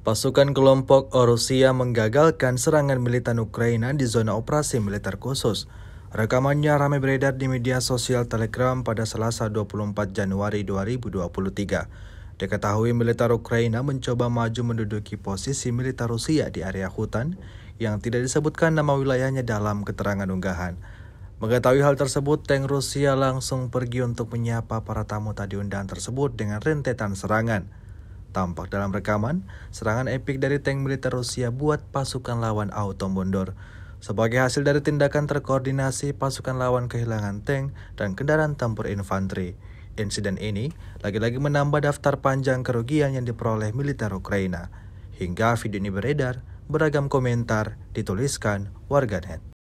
Pasukan kelompok Rusia menggagalkan serangan militan Ukraina di zona operasi militer khusus. Rekamannya ramai beredar di media sosial Telegram pada Selasa 24 Januari 2023. Diketahui militer Ukraina mencoba maju menduduki posisi militer Rusia di area hutan yang tidak disebutkan nama wilayahnya dalam keterangan unggahan. Mengetahui hal tersebut, tank Rusia langsung pergi untuk menyapa para tamu tadi undangan tersebut dengan rentetan serangan. Tampak dalam rekaman, serangan epik dari tank militer Rusia buat pasukan lawan auto mundur. Sebagai hasil dari tindakan terkoordinasi, pasukan lawan kehilangan tank dan kendaraan tempur infanteri. Insiden ini lagi-lagi menambah daftar panjang kerugian yang diperoleh militer Ukraina. Hingga video ini beredar, beragam komentar dituliskan warganet.